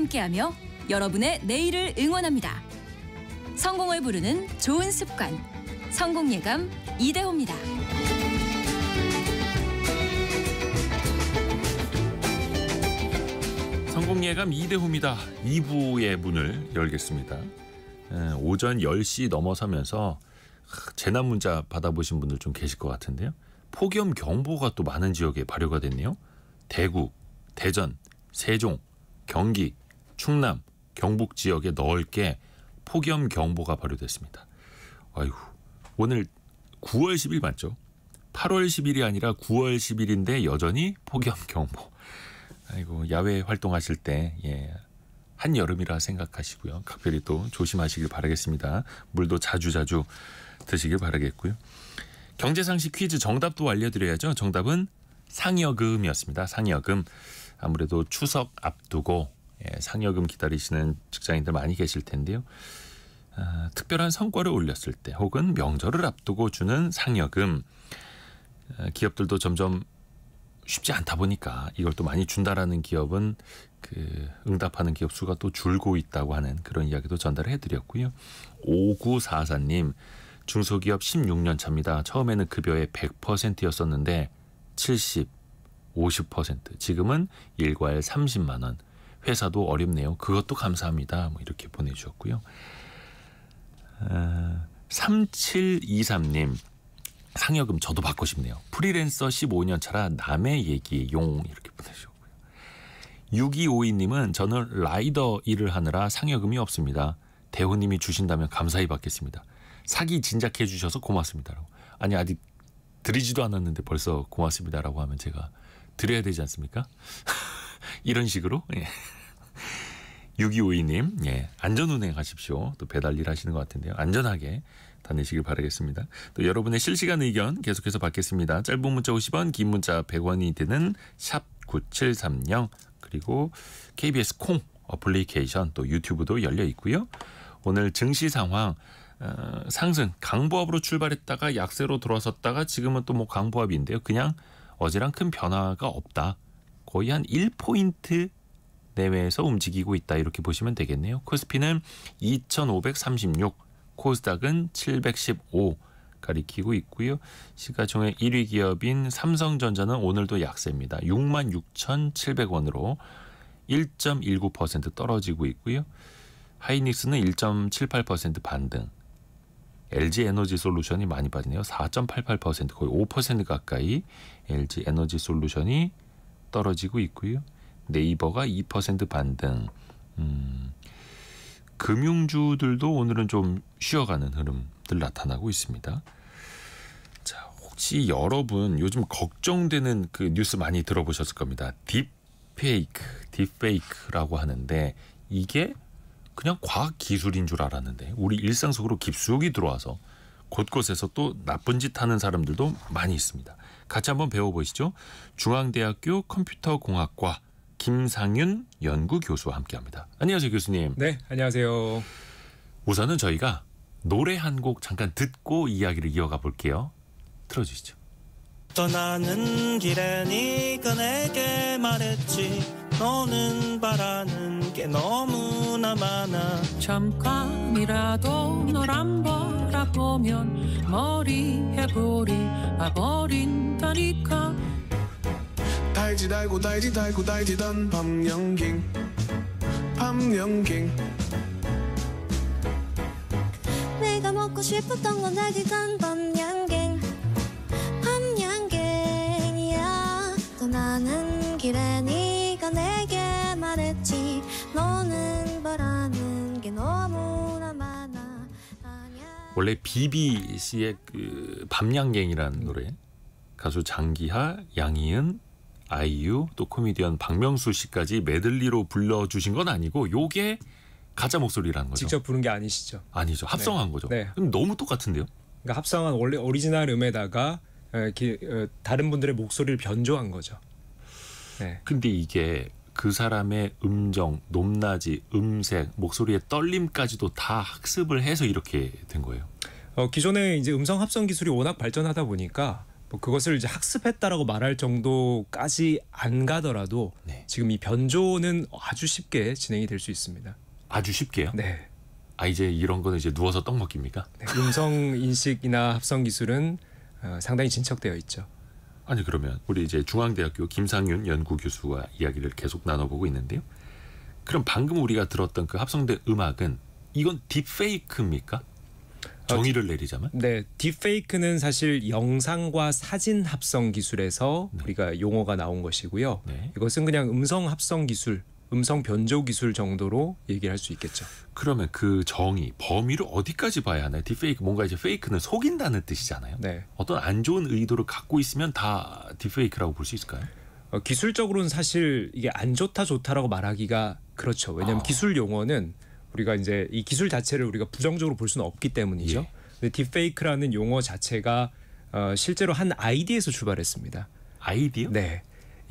함께하며 여러분의 내일을 응원합니다. 성공을 부르는 좋은 습관, 성공예감 이대호입니다. 성공예감 이대호입니다. 2부의 문을 열겠습니다. 오전 10시 넘어서면서 재난 문자 받아보신 분들 좀 계실 것 같은데요. 폭염 경보가 또 많은 지역에 발효가 됐네요. 대구, 대전, 세종, 경기, 충남, 경북 지역에 넓게 폭염 경보가 발효됐습니다. 아유, 오늘 9월 10일 맞죠? 8월 10일이 아니라 9월 10일인데 여전히 폭염 경보. 아이고 야외 활동하실 때 예. 한 여름이라 생각하시고요. 각별히 또 조심하시길 바라겠습니다. 물도 자주 자주 드시길 바라겠고요. 경제 상식 퀴즈 정답도 알려드려야죠. 정답은 상여금이었습니다. 상여금 아무래도 추석 앞두고 예, 상여금 기다리시는 직장인들 많이 계실 텐데요. 아, 특별한 성과를 올렸을 때 혹은 명절을 앞두고 주는 상여금 아, 기업들도 점점 쉽지 않다 보니까 이걸 또 많이 준다라는 기업은 그 응답하는 기업 수가 또 줄고 있다고 하는 그런 이야기도 전달해 드렸고요. 5944님 중소기업 16년 차입니다. 처음에는 급여의 100%였었는데 70, 50%, 지금은 일괄 30만 원, 회사도 어렵네요. 그것도 감사합니다. 뭐 이렇게 보내주셨고요. 아, 3723님 상여금 저도 받고 싶네요. 프리랜서 15년 차라 남의 얘기에 용 이렇게 보내주셨고요. 6252님은 저는 라이더 일을 하느라 상여금이 없습니다. 대호님이 주신다면 감사히 받겠습니다. 사기 진작해 주셔서 고맙습니다라고. 아니 아직 드리지도 않았는데 벌써 고맙습니다라고 하면 제가 드려야 되지 않습니까? 이런 식으로. 예. 6252님, 예. 안전 운행하십시오. 또 배달 일 하시는 것 같은데요. 안전하게 다니시길 바라겠습니다. 또 여러분의 실시간 의견 계속해서 받겠습니다. 짧은 문자 50원, 긴 문자 100원이 되는샵 9730, 그리고 KBS 콩 어플리케이션 또 유튜브도 열려 있고요. 오늘 증시 상황, 어, 상승, 강보합으로 출발했다가 약세로 돌아섰다가 지금은 또 뭐 강보합인데요. 그냥 어제랑 큰 변화가 없다. 거의 한 1포인트 내외에서 움직이고 있다 이렇게 보시면 되겠네요. 코스피는 2536, 코스닥은 715 가리키고 있고요. 시가총액 1위 기업인 삼성전자는 오늘도 약세입니다. 66,700원으로 1.19% 떨어지고 있고요. 하이닉스는 1.78% 반등. LG 에너지 솔루션이 많이 빠지네요. 4.88% 거의 5% 가까이 LG 에너지 솔루션이 떨어지고 있고요. 네이버가 2% 반등. 음, 금융주들도 오늘은 좀 쉬어가는 흐름들 나타나고 있습니다. 자, 혹시 여러분 요즘 걱정되는 그 뉴스 많이 들어보셨을 겁니다. 딥페이크, 딥페이크라고 하는데 이게 그냥 과학 기술인 줄 알았는데 우리 일상 속으로 깊숙이 들어와서 곳곳에서 또 나쁜 짓 하는 사람들도 많이 있습니다. 같이 한번 배워보시죠. 중앙대학교 컴퓨터공학과 김상윤 연구교수와 함께합니다. 안녕하세요 교수님. 네, 안녕하세요. 우선은 저희가 노래 한 곡 잠깐 듣고 이야기를 이어가 볼게요. 틀어주시죠. 떠나는 길에 네가 내게 말했지 너는 바라는 게 너무나 많아 잠깐이라도 널 한번 보면 머리에 볼이 와버린다니까 달지 달고 달지 달고 달지던 밤연ging 밤연ging 내가 먹고 싶었던 건 달지던 밤연ging 밤연갱이야 떠나는 길에 니 네 원래 BBC의 그 밤양갱이라는 노래 가수 장기하, 양희은, 아이유 또 코미디언 박명수 씨까지 메들리로 불러주신 건 아니고 요게 가짜 목소리라는 거죠. 직접 부른 게 아니시죠? 아니죠. 네. 합성한 네. 거죠. 네. 그럼 너무 똑같은데요? 그러니까 합성한 원래 오리지널 음에다가 어, 이렇게 어, 다른 분들의 목소리를 변조한 거죠. 네. 근데 이게 그 사람의 음정, 높낮이, 음색, 목소리의 떨림까지도 다 학습을 해서 이렇게 된 거예요. 어, 기존에 이제 음성 합성 기술이 워낙 발전하다 보니까 뭐 그것을 이제 학습했다라고 말할 정도까지 안 가더라도 네. 지금 이 변조는 아주 쉽게 진행이 될 수 있습니다. 아주 쉽게요? 네. 아 이제 이런 거는 이제 누워서 떡 먹기입니까? 네, 음성 인식이나 합성 기술은 어, 상당히 진척되어 있죠. 아니 그러면 우리 이제 중앙대학교 김상윤 연구 교수와 이야기를 계속 나눠보고 있는데요. 그럼 방금 우리가 들었던 그 합성된 음악은 이건 딥페이크입니까? 아, 정의를 내리자면? 네, 딥페이크는 사실 영상과 사진 합성 기술에서 네. 우리가 용어가 나온 것이고요. 네. 이것은 그냥 음성 합성 기술 음성 변조 기술 정도로 얘기를 할 수 있겠죠. 그러면 그 정의 범위를 어디까지 봐야 하나요? 딥페이크 뭔가 이제 페이크는 속인다는 뜻이잖아요. 네. 어떤 안 좋은 의도를 갖고 있으면 다 딥페이크라고 볼 수 있을까요? 어, 기술적으로는 사실 이게 안 좋다 좋다라고 말하기가 그렇죠. 왜냐하면 아. 기술 용어는 우리가 이제 이 기술 자체를 우리가 부정적으로 볼 수는 없기 때문이죠. 예. 근데 딥페이크라는 용어 자체가 어, 실제로 한 아이디에서 출발했습니다. 아이디요? 네.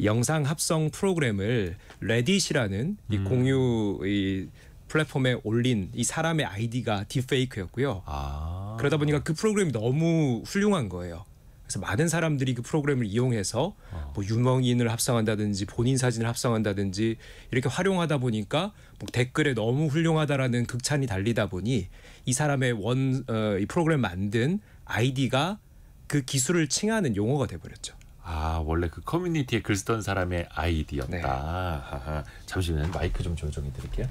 영상 합성 프로그램을 레딧이라는 이 음. 공유 이 플랫폼에 올린 이 사람의 아이디가 딥페이크였고요. 아. 그러다 보니까 그 프로그램이 너무 훌륭한 거예요. 그래서 많은 사람들이 그 프로그램을 이용해서 어. 뭐 유명인을 합성한다든지 본인 사진을 합성한다든지 이렇게 활용하다 보니까 뭐 댓글에 너무 훌륭하다라는 극찬이 달리다 보니 이 사람의 원이 어, 프로그램 만든 아이디가 그 기술을 칭하는 용어가 돼버렸죠. 아 원래 그 커뮤니티에 글 쓰던 사람의 아이디였다. 네. 하잠시만 마이크 좀 조정해 드릴게요.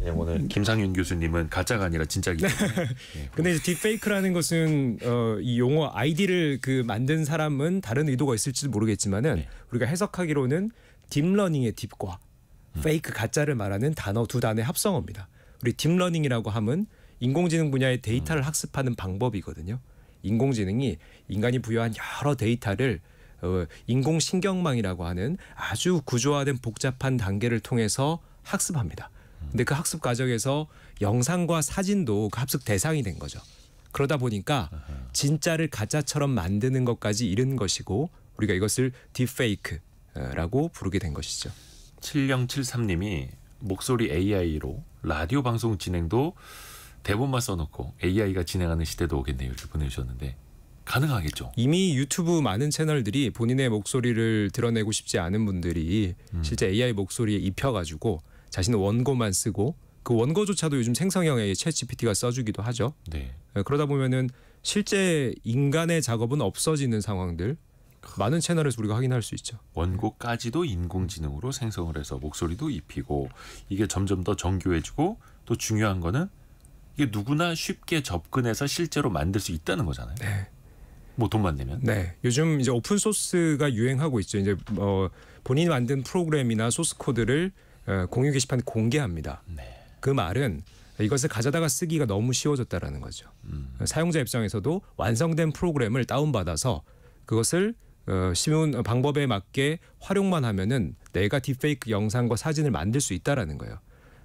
네, 오늘 음. 김상윤 교수님은 가짜가 아니라 진짜기. 네. 예, 근데 이제 딥페이크라는 것은 어, 이 용어 아이디를 그 만든 사람은 다른 의도가 있을지도 모르겠지만은 네. 우리가 해석하기로는 딥러닝의 딥과 음. 페이크 가짜를 말하는 단어 두 단의 합성어입니다. 우리 딥러닝이라고 함은 인공지능 분야의 데이터를 음. 학습하는 방법이거든요. 인공지능이 인간이 부여한 여러 데이터를 어, 인공신경망이라고 하는 아주 구조화된 복잡한 단계를 통해서 학습합니다. 근데 그 학습 과정에서 영상과 사진도 그 학습 대상이 된 거죠. 그러다 보니까 진짜를 가짜처럼 만드는 것까지 이른 것이고 우리가 이것을 딥페이크라고 부르게 된 것이죠. 7073님이 목소리 AI로 라디오 방송 진행도 대본만 써놓고 AI가 진행하는 시대도 오겠네요 이렇게 보내주셨는데 가능하겠죠. 이미 유튜브 많은 채널들이 본인의 목소리를 드러내고 싶지 않은 분들이 음. 실제 AI 목소리에 입혀가지고 자신의 원고만 쓰고 그 원고조차도 요즘 생성형의 챗 GPT가 써주기도 하죠. 네. 네. 그러다 보면은 실제 인간의 작업은 없어지는 상황들 많은 채널에서 우리가 확인할 수 있죠. 원고까지도 인공지능으로 생성을 해서 목소리도 입히고 이게 점점 더 정교해지고 또 중요한 거는 이게 누구나 쉽게 접근해서 실제로 만들 수 있다는 거잖아요. 네. 뭐 돈만 내면? 네. 요즘 이제 오픈 소스가 유행하고 있죠. 이제 어 본인이 만든 프로그램이나 소스 코드를 어, 공유 게시판에 공개합니다. 네. 그 말은 이것을 가져다가 쓰기가 너무 쉬워졌다라는 거죠. 음. 사용자 입장에서도 완성된 프로그램을 다운받아서 그것을 어, 쉬운 방법에 맞게 활용만 하면은 내가 딥페이크 영상과 사진을 만들 수 있다라는 거예요.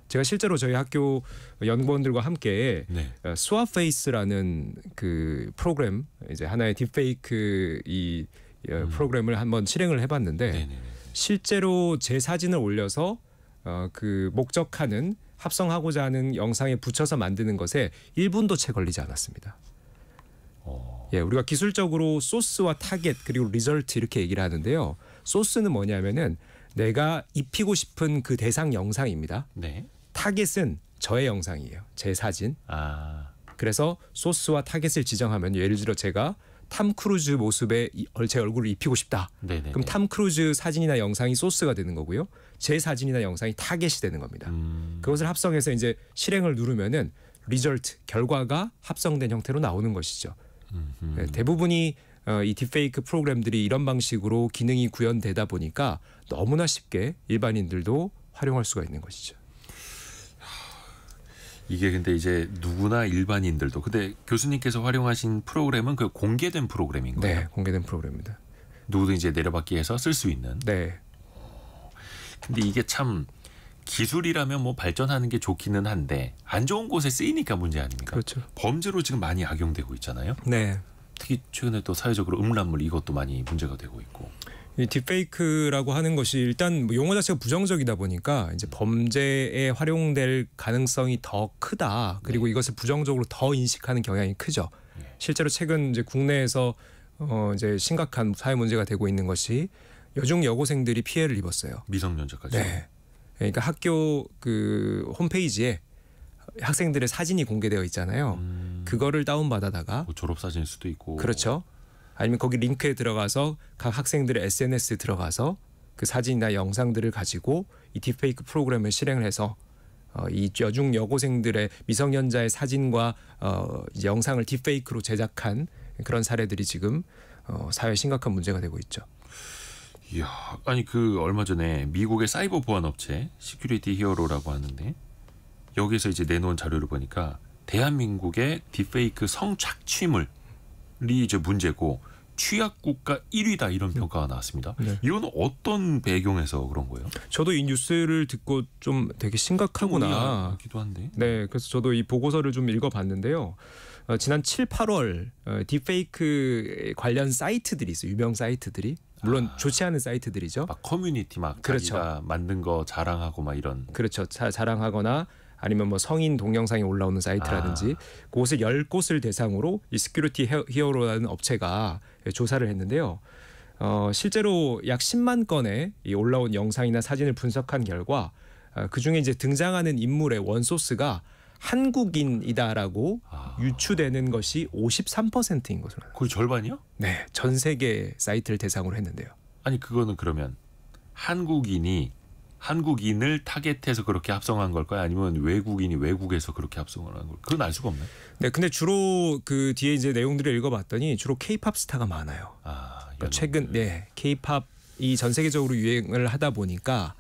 제가 실제로 저희 학교 연구원들과 함께 네. 스와페이스라는 어, 그 프로그램 이제 하나의 딥페이크 이 어, 음. 프로그램을 한번 실행을 해봤는데 네네네. 네, 네. 실제로 제 사진을 올려서 어, 그 목적하는 합성하고자 하는 영상에 붙여서 만드는 것에 1분도 채 걸리지 않았습니다. 어. 예, 우리가 기술적으로 소스와 타겟 그리고 리절트 이렇게 얘기를 하는데요. 소스는 뭐냐면은 내가 입히고 싶은 그 대상 영상입니다. 네. 타겟은 저의 영상이에요. 제 사진. 아. 그래서 소스와 타겟을 지정하면 예를 들어 제가 탐 크루즈 모습에 제 얼굴을 입히고 싶다. 네네네. 그럼 탐 크루즈 사진이나 영상이 소스가 되는 거고요. 제 사진이나 영상이 타겟이 되는 겁니다. 음. 그것을 합성해서 이제 실행을 누르면은 리절트 결과가 합성된 형태로 나오는 것이죠. 네, 대부분이 어, 이 딥페이크 프로그램들이 이런 방식으로 기능이 구현되다 보니까 너무나 쉽게 일반인들도 활용할 수가 있는 것이죠. 이게 근데 이제 누구나 일반인들도 근데 교수님께서 활용하신 프로그램은 그 공개된 프로그램인 네, 거예요? 네, 공개된 프로그램입니다. 누구든 이제 내려받기 해서 쓸 수 있는. 네. 근데 이게 참 기술이라면 뭐 발전하는 게 좋기는 한데 안 좋은 곳에 쓰이니까 문제 아닙니까? 그렇죠. 범죄로 지금 많이 악용되고 있잖아요. 네. 특히 최근에 또 사회적으로 음란물 이것도 많이 문제가 되고 있고. 이 딥페이크라고 하는 것이 일단 뭐 용어 자체가 부정적이다 보니까 이제 범죄에 활용될 가능성이 더 크다. 그리고 네. 이것을 부정적으로 더 인식하는 경향이 크죠. 네. 실제로 최근 이제 국내에서 어 이제 심각한 사회 문제가 되고 있는 것이 여중 여고생들이 피해를 입었어요. 미성년자까지. 네. 그러니까 학교 그 홈페이지에 학생들의 사진이 공개되어 있잖아요. 음. 그거를 다운 받아다가 뭐 졸업 사진일 수도 있고 그렇죠. 아니면 거기 링크에 들어가서 각 학생들의 SNS 들어가서 그 사진이나 영상들을 가지고 이 딥페이크 프로그램을 실행을 해서 어, 이 여중 여고생들의 미성년자의 사진과 어, 이제 영상을 딥페이크로 제작한 그런 사례들이 지금 어, 사회 심각한 문제가 되고 있죠. 이야, 아니 그 얼마 전에 미국의 사이버 보안 업체 시큐리티 히어로라고 하는데 여기서 이제 내놓은 자료를 보니까 대한민국의 딥페이크 성착취물 이제 문제고 취약 국가 1위다 이런 네. 평가가 나왔습니다. 네. 이건 어떤 배경에서 그런 거예요? 저도 이 뉴스를 듣고 좀 되게 심각하구나. 기도 한데. 네, 그래서 저도 이 보고서를 좀 읽어봤는데요. 어, 지난 7, 8월 어, 딥페이크 관련 사이트들이 있어 유명 사이트들이. 물론 아, 좋지 않은 사이트들이죠. 막 커뮤니티 막 그렇죠. 만든 거 자랑하고 막 이런. 그렇죠. 자, 자랑하거나 아니면 뭐 성인 동영상이 올라오는 사이트라든지 아. 곳을 열 곳을 대상으로 이 스큐리티 히어로라는 업체가 조사를 했는데요. 어, 실제로 약 10만 건의 이 올라온 영상이나 사진을 분석한 결과 어, 그 중에 이제 등장하는 인물의 원소스가 한국인이다라고 아. 유추되는 것이 53%인 것으로 거의 절반이요? 네, 전 세계 사이트를 대상으로 했는데요. 아니 그거는 그러면 한국인이 한국인을 타겟해서 그렇게 합성한 걸까요? 아니면 외국인이 외국에서 그렇게 합성을 한 걸까요? 그건 알 수가 없나요? 네, 근데 주로 그 뒤에 이제 내용들을 읽어봤더니 주로 케이팝 스타가 많아요. 아, 그러니까 최근 네 케이팝이 전 세계적으로 유행을 하다 보니까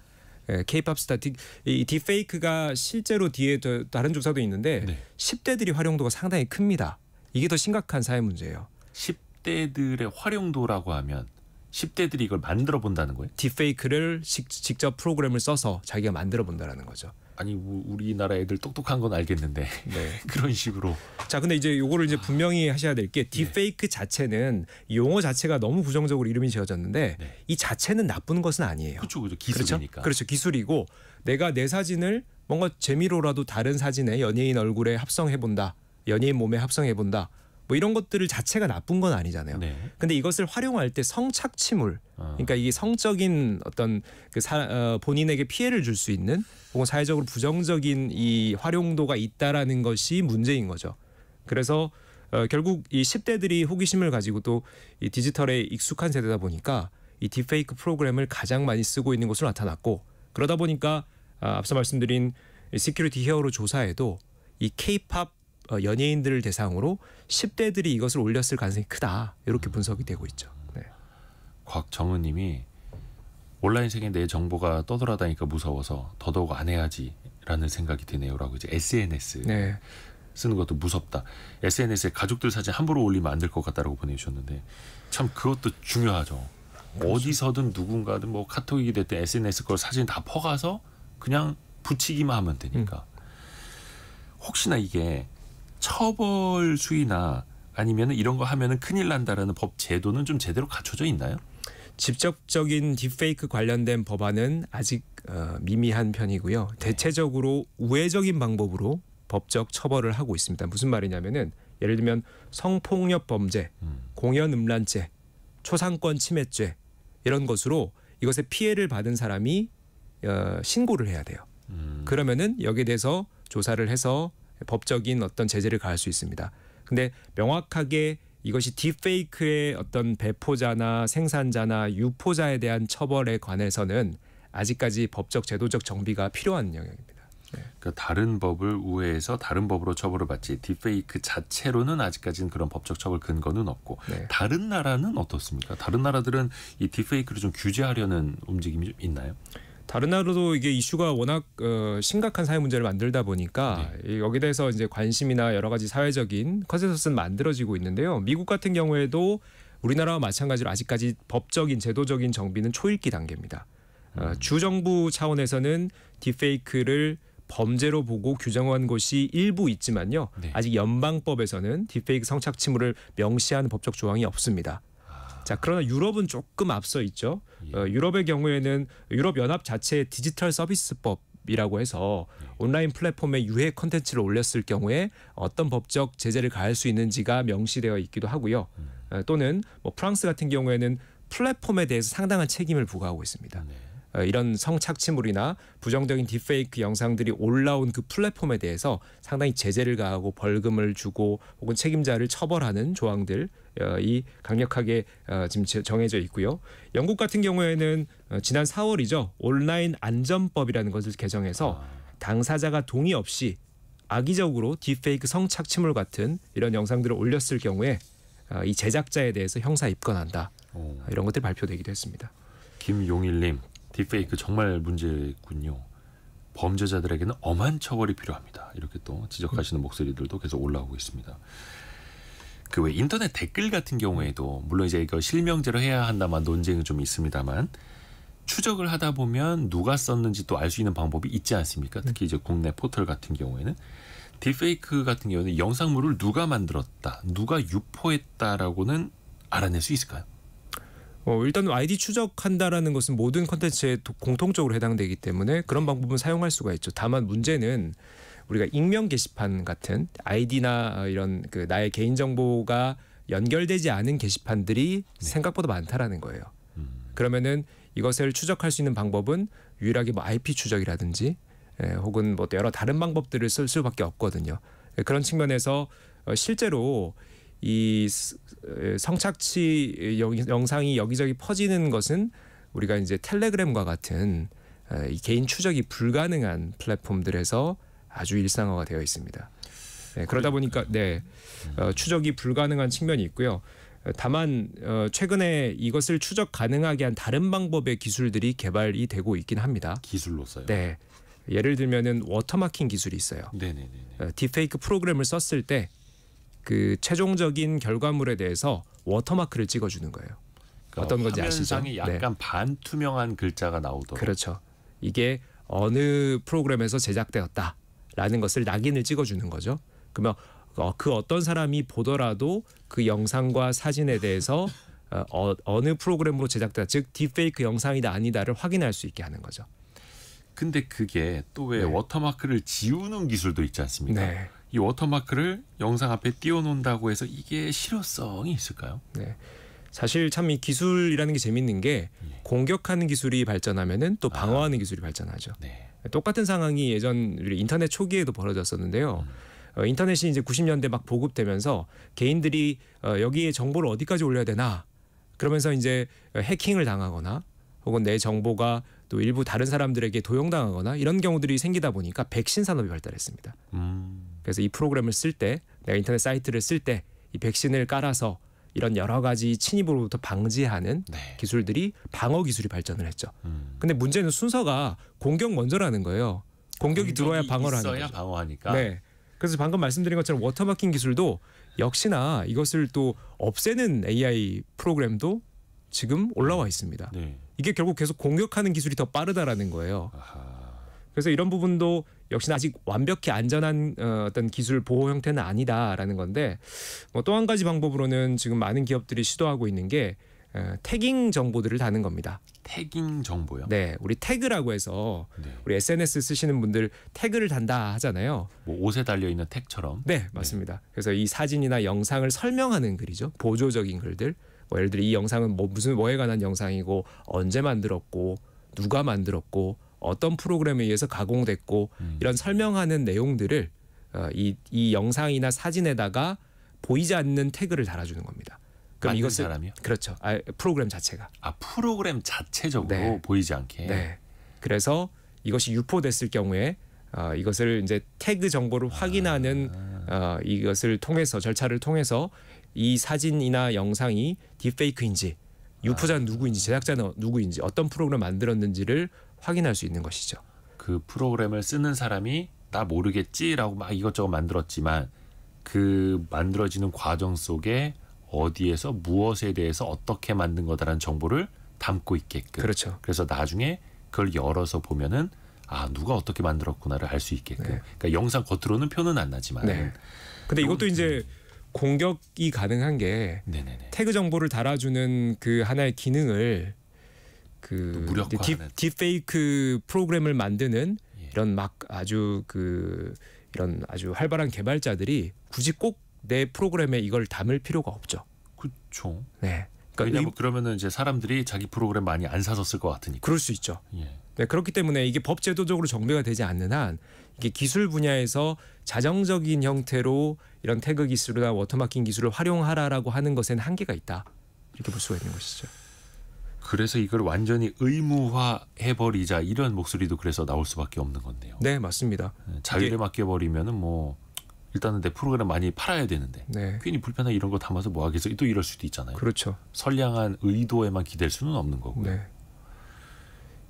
케이팝 예, 스타 디, 이 디페이크가 실제로 뒤에 다른 조사도 있는데 네. 10대들이 활용도가 상당히 큽니다. 이게 더 심각한 사회 문제예요. 10대들의 활용도라고 하면 10대들이 이걸 만들어 본다는 거예요? 딥페이크를 식, 직접 프로그램을 써서 자기가 만들어 본다라는 거죠. 아니 우리나라 애들 똑똑한 건 알겠는데 네. 그런 식으로 자 근데 이제 요거를 이제 분명히 하셔야 될 게 딥페이크 네. 자체는 용어 자체가 너무 부정적으로 이름이 지어졌는데 네. 이 자체는 나쁜 것은 아니에요 그렇죠 그렇죠 기술이니까 그렇죠? 그렇죠 기술이고 내가 내 사진을 뭔가 재미로라도 다른 사진에 연예인 얼굴에 합성해 본다 연예인 몸에 합성해 본다 뭐 이런 것들을 자체가 나쁜 건 아니잖아요. 네. 근데 이것을 활용할 때 성착취물, 아. 그러니까 이게 성적인 어떤 그 사, 어, 본인에게 피해를 줄 수 있는 혹은 사회적으로 부정적인 이 활용도가 있다라는 것이 문제인 거죠. 그래서 어, 결국 이 10대들이 호기심을 가지고 또이 디지털에 익숙한 세대다 보니까 이 딥페이크 프로그램을 가장 많이 쓰고 있는 것으로 나타났고 그러다 보니까 아, 앞서 말씀드린 시큐리티 히어로 조사에도 이 케이팝 어, 연예인들을 대상으로 10대들이 이것을 올렸을 가능성이 크다. 이렇게 음. 분석이 되고 있죠. 네. 곽정은 님이 온라인 세계 내 정보가 떠돌아다니까 무서워서 더더욱 안 해야지라는 생각이 드네요라고 이제 SNS 네. 쓰는 것도 무섭다. SNS에 가족들 사진 함부로 올리면 안 될 것 같다라고 보내주셨는데 참 그것도 중요하죠. 그렇죠. 어디서든 누군가든 뭐 카톡이 됐든 SNS 걸 사진 다 퍼가서 그냥 붙이기만 하면 되니까 음. 혹시나 이게 처벌 수위나 아니면 이런 거 하면은 큰일 난다라는 법 제도는 좀 제대로 갖춰져 있나요? 직접적인 딥페이크 관련된 법안은 아직 어, 미미한 편이고요. 네. 대체적으로 우회적인 방법으로 법적 처벌을 하고 있습니다. 무슨 말이냐면은 예를 들면 성폭력 범죄, 음. 공연 음란죄, 초상권 침해죄 이런 것으로 이것에 피해를 받은 사람이 어, 신고를 해야 돼요. 음. 그러면은 여기에 대해서 조사를 해서 법적인 어떤 제재를 가할 수 있습니다. 근데 명확하게 이것이 딥페이크의 어떤 배포자나 생산자나 유포자에 대한 처벌에 관해서는 아직까지 법적 제도적 정비가 필요한 영역입니다. 네. 그러니까 다른 법을 우회해서 다른 법으로 처벌을 받지 딥페이크 자체로는 아직까지는 그런 법적 처벌 근거는 없고 네. 다른 나라는 어떻습니까? 다른 나라들은 이 딥페이크를 좀 규제하려는 움직임이 좀 있나요? 다른 나라도 이게 이슈가 워낙 어, 심각한 사회 문제를 만들다 보니까 네. 여기 에 대해서 이제 관심이나 여러 가지 사회적인 컨센서스는 만들어지고 있는데요. 미국 같은 경우에도 우리나라와 마찬가지로 아직까지 법적인 제도적인 정비는 초읽기 단계입니다. 어, 음. 주정부 차원에서는 디페이크를 범죄로 보고 규정한 것이 일부 있지만요. 네. 아직 연방법에서는 디페이크 성착취물을 명시하는 법적 조항이 없습니다. 자 그러나 유럽은 조금 앞서 있죠. 예. 어, 유럽의 경우에는 유럽 연합 자체의 디지털 서비스법 이라고 해서 온라인 플랫폼에 유해 콘텐츠를 올렸을 경우에 어떤 법적 제재를 가할 수 있는지가 명시되어 있기도 하고요. 음. 또는 뭐 프랑스 같은 경우에는 플랫폼에 대해서 상당한 책임을 부과하고 있습니다. 네. 어, 이런 성착취물이나 부정적인 딥페이크 영상들이 올라온 그 플랫폼에 대해서 상당히 제재를 가하고 벌금을 주고 혹은 책임자를 처벌하는 조항들 어, 이 강력하게 어, 지금 정해져 있고요. 영국 같은 경우에는 어, 지난 4월이죠. 온라인 안전법이라는 것을 개정해서 아. 당사자가 동의 없이 악의적으로 딥페이크 성착취물 같은 이런 영상들을 올렸을 경우에 이 제작자에 대해서 형사 입건한다. 이런 것들 발표되기도 했습니다. 김용일님, 딥페이크 정말 문제군요. 범죄자들에게는 엄한 처벌이 필요합니다. 이렇게 또 지적하시는 음. 목소리들도 계속 올라오고 있습니다. 그왜 인터넷 댓글 같은 경우에도 물론 이제 이거 실명제로 해야 한다만 논쟁이좀 있습니다만 추적을 하다 보면 누가 썼는지 또 알 수 있는 방법이 있지 않습니까? 특히 이제 국내 포털 같은 경우에는 딥페이크 같은 경우는 영상물을 누가 만들었다, 누가 유포했다라고는 알아낼 수 있을까요? 어, 일단 아이디 추적한다라는 것은 모든 컨텐츠에 공통적으로 해당되기 때문에 그런 방법은 사용할 수가 있죠. 다만 문제는 우리가 익명 게시판 같은 아이디나 이런 그 나의 개인 정보가 연결되지 않은 게시판들이 네. 생각보다 많다라는 거예요. 음. 그러면은 이것을 추적할 수 있는 방법은 유일하게 뭐 IP 추적이라든지 예, 혹은 뭐 여러 다른 방법들을 쓸 수밖에 없거든요. 예, 그런 측면에서 어, 실제로 이 성착취 영상이 여기저기 퍼지는 것은 우리가 이제 텔레그램과 같은 이 개인 추적이 불가능한 플랫폼들에서 아주 일상화가 되어 있습니다. 네, 그러다 그러니까. 보니까 네 음. 어, 추적이 불가능한 측면이 있고요. 어, 다만 어, 최근에 이것을 추적 가능하게 한 다른 방법의 기술들이 개발이 되고 있긴 합니다. 기술로서요. 네. 예를 들면은 워터마킹 기술이 있어요. 네네네. 어, 페이크 프로그램을 썼을 때 그 최종적인 결과물에 대해서 워터마크를 찍어주는 거예요. 그러니까 어떤 건지 아시죠? 화면상에 네. 약간 네. 반투명한 글자가 나오도록. 그렇죠. 이게 어느 프로그램에서 제작되었다. 라는 것을 낙인을 찍어주는 거죠. 그러면 어, 그 어떤 사람이 보더라도 그 영상과 사진에 대해서 어, 어 어느 프로그램으로 제작됐다, 즉 딥페이크 영상이다 아니다를 확인할 수 있게 하는 거죠. 근데 그게 또왜 네. 워터마크를 지우는 기술도 있지 않습니까? 네. 이 워터마크를 영상 앞에 띄워놓는다고 해서 이게 실효성이 있을까요? 네. 사실 참 이 기술이라는 게 재밌는 게 예. 공격하는 기술이 발전하면은 또 아. 방어하는 아. 기술이 발전하죠. 네. 똑같은 상황이 예전 우리 인터넷 초기에도 벌어졌었는데요. 음. 어, 인터넷이 이제 90년대 막 보급되면서 개인들이 어, 여기에 정보를 어디까지 올려야 되나 그러면서 이제 해킹을 당하거나 혹은 내 정보가 또 일부 다른 사람들에게 도용당하거나 이런 경우들이 생기다 보니까 백신 산업이 발달했습니다. 음. 그래서 이 프로그램을 쓸 때 내가 인터넷 사이트를 쓸 때 이 백신을 깔아서 이런 여러 가지 침입으로부터 방지하는 네. 기술들이 방어 기술이 발전을 했죠. 음. 근데 문제는 순서가 공격 먼저라는 거예요. 공격이 들어와야 방어를 하는 거죠. 방어하니까. 네. 그래서 방금 말씀드린 것처럼 워터마킹 기술도 역시나 이것을 또 없애는 AI 프로그램도 지금 올라와 음. 있습니다. 네. 이게 결국 계속 공격하는 기술이 더 빠르다라는 거예요. 아하. 그래서 이런 부분도 역시나 아직 완벽히 안전한 어, 어떤 기술 보호 형태는 아니다라는 건데 뭐또한 가지 방법으로는 지금 많은 기업들이 시도하고 있는 게 어, 태깅 정보들을 다는 겁니다. 태깅 정보요? 네, 우리 태그라고 해서 네. 우리 SNS 쓰시는 분들 태그를 단다 하잖아요. 뭐 옷에 달려 있는 택처럼. 네, 네. 맞습니다. 네. 그래서 이 사진이나 영상을 설명하는 글이죠. 보조적인 글들. 뭐 예를 들어 이 영상은 뭐 무슨 뭐에 관한 영상이고 언제 만들었고 누가 만들었고 어떤 프로그램에 의해서 가공됐고 음. 이런 설명하는 내용들을 어, 이, 이 영상이나 사진에다가 보이지 않는 태그를 달아주는 겁니다. 그럼 이것을 사람이요? 그렇죠. 아, 프로그램 자체가 아 프로그램 자체적으로 네. 보이지 않게. 네. 그래서 이것이 유포됐을 경우에 어, 이것을 이제 태그 정보를 아. 확인하는 아. 어, 이것을 통해서 절차를 통해서 이 사진이나 영상이 딥페이크인지 유포자는 아. 누구인지 제작자는 누구인지 어떤 프로그램 만들었는지를 확인할 수 있는 것이죠. 그 프로그램을 쓰는 사람이 나 모르겠지라고 막 이것저것 만들었지만 그 만들어지는 과정 속에 어디에서 무엇에 대해서 어떻게 만든 거다라는 정보를 담고 있게끔. 그렇죠. 그래서 나중에 그걸 열어서 보면은 아 누가 어떻게 만들었구나를 알 수 있게끔. 네. 그러니까 영상 겉으로는 표는 안 나지만. 네. 근데 이것도 이제 음. 공격이 가능한 게 네네네. 태그 정보를 달아주는 그 하나의 기능을 그 딥, 딥페이크 프로그램을 만드는 예. 이런 막 아주 그 이런 아주 활발한 개발자들이 굳이 꼭 내 프로그램에 이걸 담을 필요가 없죠. 그렇죠. 네. 그러니까 왜냐면 이, 그러면은 이제 사람들이 자기 프로그램 많이 안 사서 쓸 것 같으니까. 그럴 수 있죠. 예. 네, 그렇기 때문에 이게 법 제도적으로 정비가 되지 않는 한 이게 기술 분야에서 자정적인 형태로 이런 태그 기술이나 워터마킹 기술을 활용하라라고 하는 것에는 한계가 있다. 이렇게 볼 수가 있는 것이죠. 그래서 이걸 완전히 의무화해 버리자 이런 목소리도 그래서 나올 수밖에 없는 건데요. 네, 맞습니다. 네, 자율에 맡겨 버리면은 뭐 일단은 내 프로그램 많이 팔아야 되는데 네. 괜히 불편한 이런 거 담아서 뭐 하겠어 또 이럴 수도 있잖아요. 그렇죠. 선량한 의도에만 기댈 수는 없는 거고요. 네.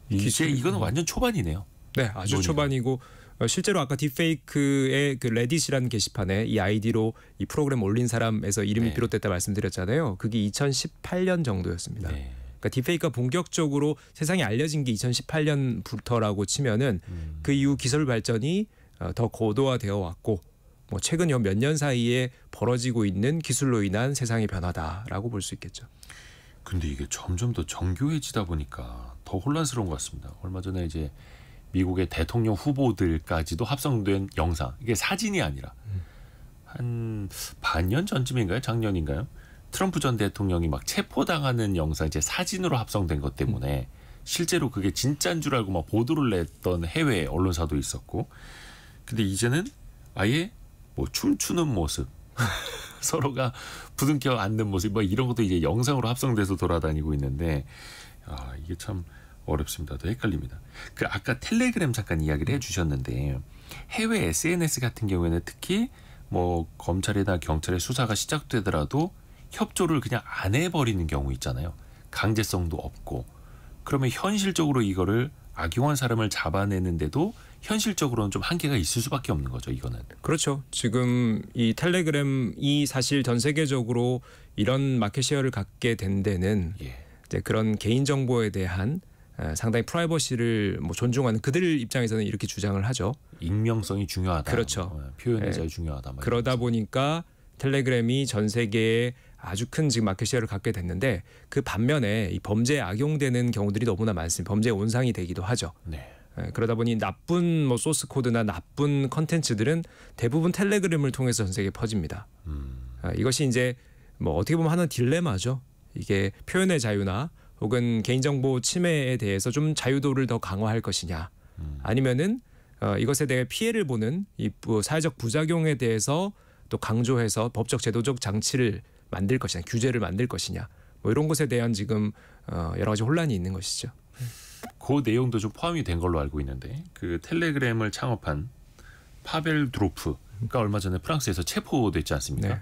이제 이거는 완전 초반이네요. 네, 아주 논의가. 초반이고 어, 실제로 아까 딥페이크의 그 레딧이라는 게시판에 이 아이디로 이 프로그램 올린 사람에서 이름이 네. 비롯됐다 말씀드렸잖아요. 그게 2018년 정도였습니다. 네. 그러니까 딥페이크가 본격적으로 세상에 알려진 게 2018년부터라고 치면은 음. 그 이후 기술 발전이 어, 더 고도화되어 왔고 뭐 최근 몇 년 사이에 벌어지고 있는 기술로 인한 세상의 변화다라고 볼 수 있겠죠. 근데 이게 점점 더 정교해지다 보니까 더 혼란스러운 것 같습니다. 얼마 전에 이제 미국의 대통령 후보들까지도 합성된 영상 이게 사진이 아니라 음. 한 반년 전쯤인가요 작년인가요 트럼프 전 대통령이 막 체포당하는 영상 이제 사진으로 합성된 것 때문에 음. 실제로 그게 진짜인 줄 알고 막 보도를 냈던 해외 언론사도 있었고 근데 이제는 아예 뭐 춤추는 모습 서로가 부둥켜 안는 모습 뭐 이런 것도 이제 영상으로 합성돼서 돌아다니고 있는데 아 이게 참 어렵습니다. 더 헷갈립니다. 그 아까 텔레그램 잠깐 이야기를 음. 해주셨는데 해외 SNS 같은 경우에는 특히 뭐 검찰이나 경찰의 수사가 시작되더라도 협조를 그냥 안 해버리는 경우 있잖아요. 강제성도 없고. 그러면 현실적으로 이거를 악용한 사람을 잡아내는데도 현실적으로는 좀 한계가 있을 수밖에 없는 거죠. 이거는. 그렇죠. 지금 이 텔레그램이 사실 전 세계적으로 이런 마켓쉐어를 갖게 된 데는 예. 이제 그런 개인 정보에 대한 상당히 프라이버시를 뭐 존중하는 그들 입장에서는 이렇게 주장을 하죠. 익명성이 중요하다. 그렇죠. 어, 표현의 제일 예. 중요하다. 그러다 보니까 텔레그램이 전 세계에 아주 큰 지금 마켓쉐어를 갖게 됐는데 그 반면에 이 범죄에 악용되는 경우들이 너무나 많습니다. 범죄 온상이 되기도 하죠. 네. 예, 그러다 보니 나쁜 뭐 소스 코드나 나쁜 컨텐츠들은 대부분 텔레그램을 통해서 전 세계에 퍼집니다. 음. 아, 이것이 이제 뭐 어떻게 보면 하는 딜레마죠. 이게 표현의 자유나 혹은 개인정보 침해에 대해서 좀 자유도를 더 강화할 것이냐, 음. 아니면은 어, 이것에 대해 피해를 보는 이 사회적 부작용에 대해서 또 강조해서 법적 제도적 장치를 만들 것이냐, 규제를 만들 것이냐, 뭐 이런 것에 대한 지금 어, 여러 가지 혼란이 있는 것이죠. 그 내용도 좀 포함이 된 걸로 알고 있는데 그 텔레그램을 창업한 파벨 드로프가 그러니까 얼마 전에 프랑스에서 체포됐지 않습니까? 네.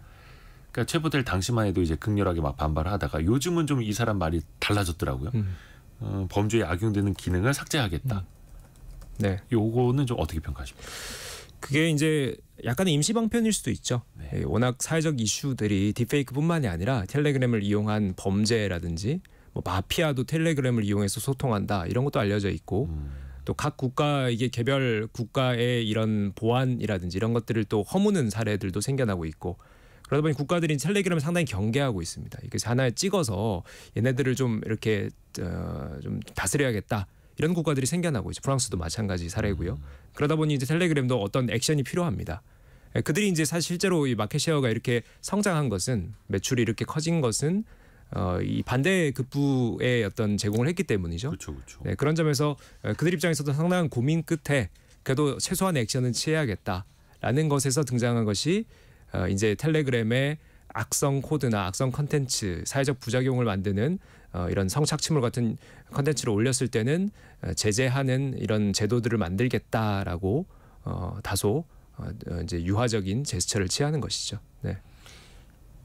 그러니까 체포될 당시만 해도 이제 극렬하게 막 반발하다가 요즘은 좀 이 사람 말이 달라졌더라고요. 음. 어, 범죄에 악용되는 기능을 삭제하겠다. 음. 네. 요거는 좀 어떻게 평가하십니까? 그게 이제 약간의 임시 방편일 수도 있죠. 네. 예, 워낙 사회적 이슈들이 딥페이크뿐만이 아니라 텔레그램을 이용한 범죄라든지 뭐 마피아도 텔레그램을 이용해서 소통한다 이런 것도 알려져 있고 음. 또각 국가 이게 개별 국가의 이런 보안이라든지 이런 것들을 또 허무는 사례들도 생겨나고 있고 그러다 보니 국가들이 텔레그램을 상당히 경계하고 있습니다. 이게 하나에 찍어서 얘네들을 좀 이렇게 어, 좀 다스려야겠다. 이런 국가들이 생겨나고 이제 프랑스도 마찬가지 사례고요. 그러다 보니 이제 텔레그램도 어떤 액션이 필요합니다. 예, 그들이 이제 사실 실제로 이 마켓셰어가 이렇게 성장한 것은 매출이 이렇게 커진 것은 어, 이 반대 급부의 어떤 제공을 했기 때문이죠. 그렇죠, 그렇죠. 네, 그런 점에서 어, 그들 입장에서도 상당한 고민 끝에 그래도 최소한 액션은 취해야겠다라는 것에서 등장한 것이 어, 이제 텔레그램의 악성 코드나 악성 컨텐츠, 사회적 부작용을 만드는 어, 이런 성착취물 같은 컨텐츠를 올렸을 때는 어, 제재하는 이런 제도들을 만들겠다라고 어, 다소 어, 어, 이제 유화적인 제스처를 취하는 것이죠. 네.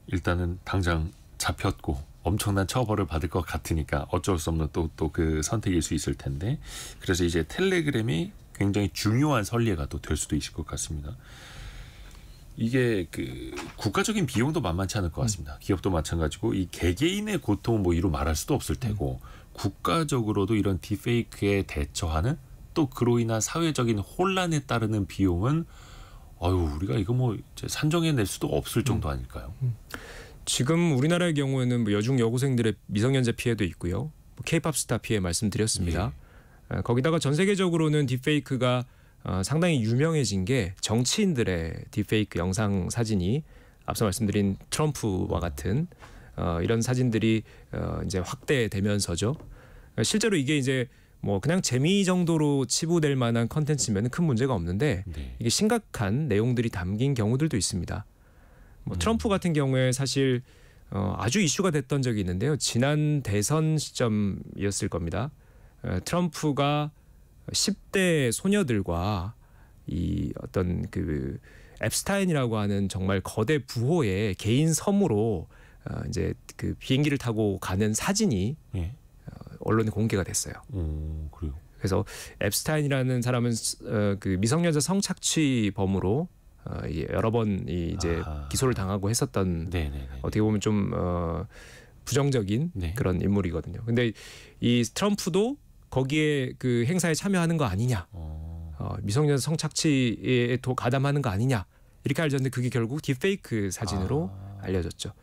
일단은 당장 잡혔고 엄청난 처벌을 받을 것 같으니까 어쩔 수 없는 또 또 그 선택일 수 있을 텐데 그래서 이제 텔레그램이 굉장히 중요한 선례가 또 될 수도 있을 것 같습니다. 이게 그 국가적인 비용도 만만치 않을 것 음. 같습니다. 음. 기업도 마찬가지고 이 개개인의 고통 뭐 이로 말할 수도 없을 음. 테고 음. 국가적으로도 이런 디페이크에 대처하는 또 그로 인한 사회적인 혼란에 따르는 비용은 아유 우리가 이거 뭐 산정해낼 수도 없을 음. 정도 아닐까요? 음. 지금 우리나라의 경우에는 뭐 여중 여고생들의 미성년자 피해도 있고요. 케이팝 뭐 스타 피해 말씀드렸습니다. 예. 아, 거기다가 전 세계적으로는 디페이크가 어, 상당히 유명해진 게 정치인들의 딥페이크 영상 사진이 앞서 말씀드린 트럼프와 같은 어, 이런 사진들이 어, 이제 확대되면서죠. 그러니까 실제로 이게 이제 뭐 그냥 재미 정도로 치부될 만한 컨텐츠면 큰 문제가 없는데 네. 이게 심각한 내용들이 담긴 경우들도 있습니다. 뭐 음. 트럼프 같은 경우에 사실 어, 아주 이슈가 됐던 적이 있는데요. 지난 대선 시점이었을 겁니다. 어, 트럼프가 10대 소녀들과 이 어떤 그 앱스타인이라고 하는 정말 거대 부호의 개인 섬으로 어, 이제 그 비행기를 타고 가는 사진이 예. 어, 언론에 공개가 됐어요. 오, 그래요. 그래서 앱스타인이라는 사람은 어, 그 미성년자 성착취범으로 어, 여러 번 이, 이제 아. 기소를 당하고 했었던 네네네네. 어떻게 보면 좀 어, 부정적인 네. 그런 인물이거든요. 근데 이 트럼프도 거기에 그 행사에 참여하는 거 아니냐, 어, 어 미성년 성착취에 도 가담하는 거 아니냐 이렇게 알려졌는데 그게 결국 딥페이크 사진으로 아. 알려졌죠.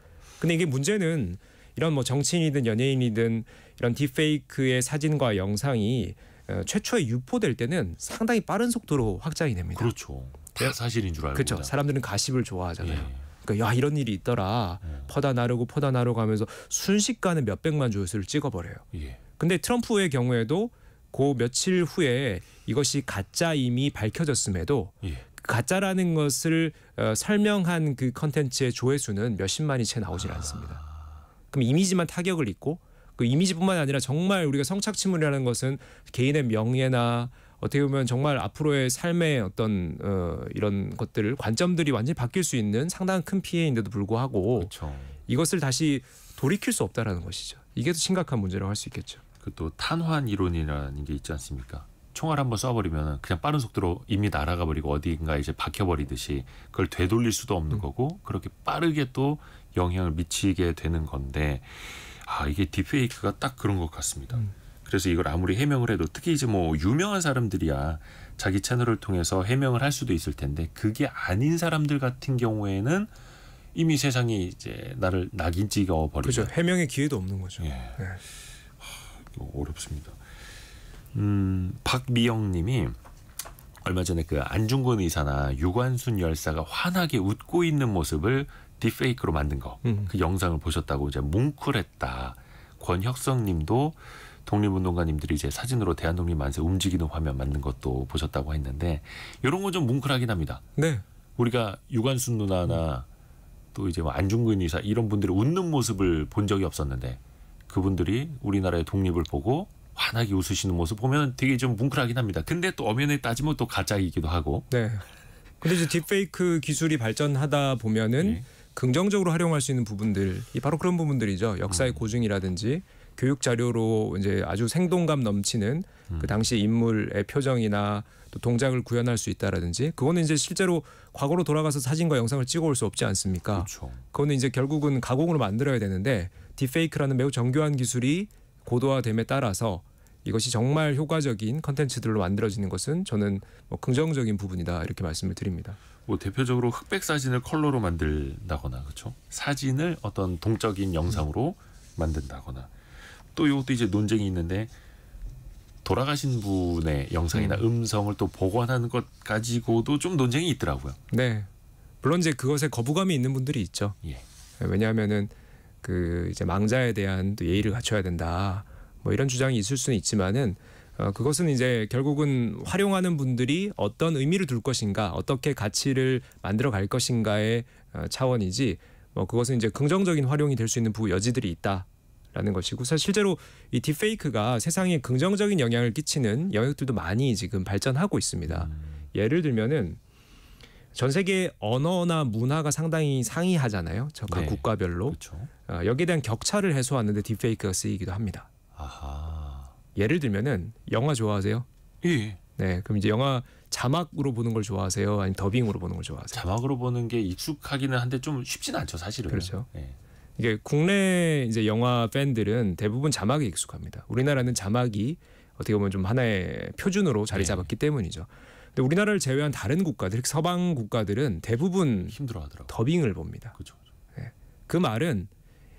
근데 이게 문제는 이런 뭐 정치인이든 연예인이든 이런 딥페이크의 사진과 영상이 어, 최초에 유포될 때는 상당히 빠른 속도로 확장이 됩니다. 그렇죠. 다 사실인 줄 알고. 그렇죠. 사람들은 가십을 좋아하잖아요. 예. 그러니까 야 이런 일이 있더라. 예. 퍼다 나르고 퍼다 나르고 하면서 순식간에 몇 백만 조회수를 찍어버려요. 예. 근데 트럼프의 경우에도 고 며칠 후에 이것이 가짜임이 밝혀졌음에도 예. 가짜라는 것을 어, 설명한 그 컨텐츠의 조회수는 몇십만이 채 나오질 않습니다. 그럼 이미지만 타격을 입고 그 이미지뿐만 아니라 정말 우리가 성착취물이라는 것은 개인의 명예나 어떻게 보면 정말 앞으로의 삶의 어떤 어, 이런 것들을 관점들이 완전히 바뀔 수 있는 상당한 큰 피해인데도 불구하고 그쵸. 그렇죠. 이것을 다시 돌이킬 수 없다라는 것이죠. 이게 더 심각한 문제라고 할 수 있겠죠. 그또 탄환 이론이라는 게 있지 않습니까? 총알 한번 쏴버리면 그냥 빠른 속도로 이미 날아가 버리고 어디인가 이제 박혀버리듯이 그걸 되돌릴 수도 없는 음. 거고 그렇게 빠르게 또 영향을 미치게 되는 건데 아 이게 딥페이크가 딱 그런 것 같습니다. 음. 그래서 이걸 아무리 해명을 해도 특히 이제 뭐 유명한 사람들이야 자기 채널을 통해서 해명을 할 수도 있을 텐데 그게 아닌 사람들 같은 경우에는 이미 세상이 이제 나를 낙인 찍어 버리죠. 그렇죠. 해명의 기회도 없는 거죠. 예. 네. 어렵습니다. 음, 박미영님이 얼마 전에 그 안중근 의사나 유관순 열사가 환하게 웃고 있는 모습을 디페이크로 만든 거, 음. 그 영상을 보셨다고 이제 뭉클했다. 권혁성님도 독립운동가님들이 이제 사진으로 대한독립 만세 움직이는 화면 만든 것도 보셨다고 했는데 이런 거 좀 뭉클하긴 합니다. 네. 우리가 유관순 누나나 또 이제 뭐 안중근 의사 이런 분들이 웃는 모습을 본 적이 없었는데 그분들이 우리나라의 독립을 보고 환하게 웃으시는 모습 보면 되게 좀 뭉클하긴 합니다. 근데 또 엄연히 따지면 또 가짜이기도 하고. 네. 근데 이제 딥페이크 기술이 발전하다 보면은 네. 긍정적으로 활용할 수 있는 부분들이 바로 그런 부분들이죠. 역사의 음. 고증이라든지 교육 자료로 이제 아주 생동감 넘치는 그 음. 그 당시 인물의 표정이나 또 동작을 구현할 수 있다라든지 그거는 이제 실제로 과거로 돌아가서 사진과 영상을 찍어올 수 없지 않습니까? 그렇죠. 그거는 이제 결국은 가공으로 만들어야 되는데 디페이크라는 매우 정교한 기술이 고도화됨에 따라서 이것이 정말 효과적인 컨텐츠들로 만들어지는 것은 저는 뭐 긍정적인 부분이다 이렇게 말씀을 드립니다. 뭐 대표적으로 흑백 사진을 컬러로 만든다거나 그렇죠. 사진을 어떤 동적인 영상으로 만든다거나 또 이것도 이제 논쟁이 있는데 돌아가신 분의 영상이나 음. 성을또 복원하는 것 가지고도 좀 논쟁이 있더라고요. 네. 물론 이제 그것에 거부감이 있는 분들이 있죠. 예. 네, 왜냐하면은 그 이제 망자에 대한 또 예의를 갖춰야 된다. 뭐 이런 주장이 있을 수는 있지만은 어, 그것은 이제 결국은 활용하는 분들이 어떤 의미를 둘 것인가, 어떻게 가치를 만들어 갈 것인가의 어, 차원이지. 뭐 그것은 이제 긍정적인 활용이 될 수 있는 부 여지들이 있다. 라는 것이고 사실 실제로 이 딥페이크가 세상에 긍정적인 영향을 끼치는 영역들도 많이 지금 발전하고 있습니다. 음. 예를 들면은 전 세계 언어나 문화가 상당히 상이하잖아요. 각 네. 국가별로. 그렇죠. 여기에 대한 격차를 해소하는데 딥페이크가 쓰이기도 합니다. 아하. 예를 들면은 영화 좋아하세요? 예. 네, 그럼 이제 영화 자막으로 보는 걸 좋아하세요? 아니면 더빙으로 보는 걸 좋아하세요? 자막으로 보는 게 익숙하기는 한데 좀쉽지는 않죠, 사실은. 그렇죠. 예. 이게 국내 이제 영화 팬들은 대부분 자막에 익숙합니다. 우리나라는 자막이 어떻게 보면 좀 하나의 표준으로 자리 네. 잡았기 네. 때문이죠. 근데 우리나라를 제외한 다른 국가들, 서방 국가들은 대부분 힘들어하더라고. 더빙을 봅니다. 그렇죠. 네. 그 말은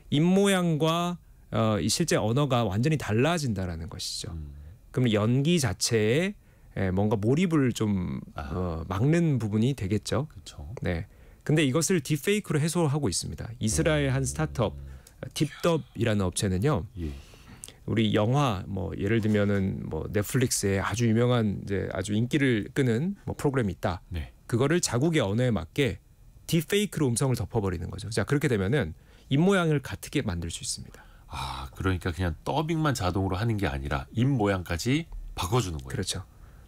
입 모양과 어, 이 실제 언어가 완전히 달라진다라는 것이죠. 음. 그럼 연기 자체에 예, 뭔가 몰입을 좀 어, 막는 부분이 되겠죠. 그렇죠. 네. 근데 이것을 딥페이크로 해소하고 있습니다. 이스라엘 한 스타트업 딥덥이라는 업체는요. 예. 우리 영화 뭐 예를 들면은 뭐 넷플릭스에 아주 유명한 이제 아주 인기를 끄는 뭐 프로그램이 있다. 네. 그거를 자국의 언어에 맞게 딥페이크로 음성을 덮어버리는 거죠. 자 그렇게 되면은 입 모양을 같게 만들 수 있습니다. 아 그러니까 그냥 더빙만 자동으로 하는 게 아니라 입 모양까지 바꿔주는 거예요. 그렇죠.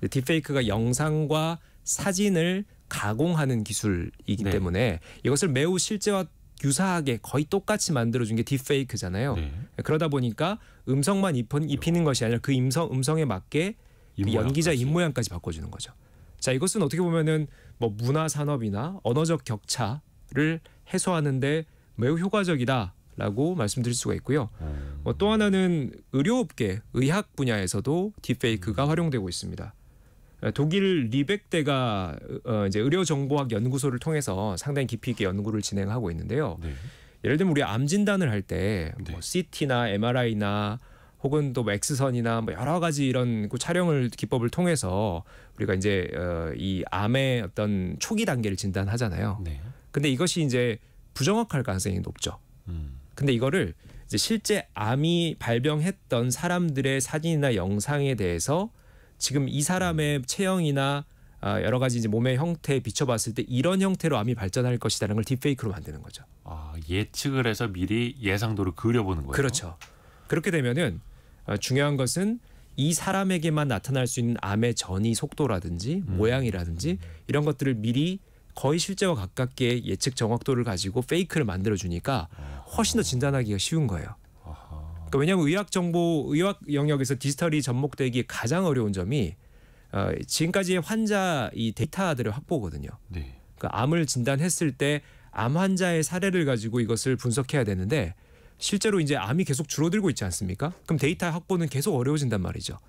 딥페이크가 영상과 사진을 가공하는 기술이기 네. 때문에 이것을 매우 실제와 유사하게 거의 똑같이 만들어준 게 딥페이크잖아요. 네. 네. 그러다 보니까 음성만 입히는 것이 아니라 그 음성, 음성에 맞게 그 연기자 입모양까지 바꿔주는 거죠. 자 이것은 어떻게 보면은 뭐 문화 산업이나 언어적 격차를 해소하는데 매우 효과적이다라고 말씀드릴 수가 있고요. 음. 뭐 또 하나는 의료업계, 의학 분야에서도 딥페이크가 활용되고 있습니다. 어, 독일 리백대가 어 이제 의료 정보학 연구소를 통해서 상당히 깊이 있게 연구를 진행하고 있는데요. 네. 예를 들면 우리 암 진단을 할 때 뭐 네. 뭐 CT나 MRI나 혹은 또 뭐 엑스선이나 뭐 여러 가지 이런 그 촬영을 기법을 통해서 우리가 이제 어이 암의 어떤 초기 단계를 진단하잖아요. 네. 근데 이것이 이제 부정확할 가능성이 높죠. 음. 근데 이거를 이제 실제 암이 발병했던 사람들의 사진이나 영상에 대해서 지금 이 사람의 체형이나 아, 여러 가지 이제 몸의 형태에 비춰봤을 때 이런 형태로 암이 발전할 것이라는 걸 딥페이크로 만드는 거죠. 아 예측을 해서 미리 예상도를 그려보는 거예요. 그렇죠. 그렇게 되면은 어, 중요한 것은 이 사람에게만 나타날 수 있는 암의 전이 속도라든지 음. 모양이라든지 음. 이런 것들을 미리 거의 실제와 가깝게 예측 정확도를 가지고 페이크를 만들어 주니까 아. 훨씬 더 진단하기가 쉬운 거예요. 그러니까 왜냐하면 의학 정보 의학 영역에서 디지털이 접목되기 가장 어려운 점이 어, 지금까지의 환자 이 데이터들을 확보거든요. 네. 그러니까 암을 진단했을 때 암 환자의 사례를 가지고 이것을 분석해야 되는데 실제로 이제 암이 계속 줄어들고 있지 않습니까? 그럼 데이터 확보는 계속 어려워진단 말이죠.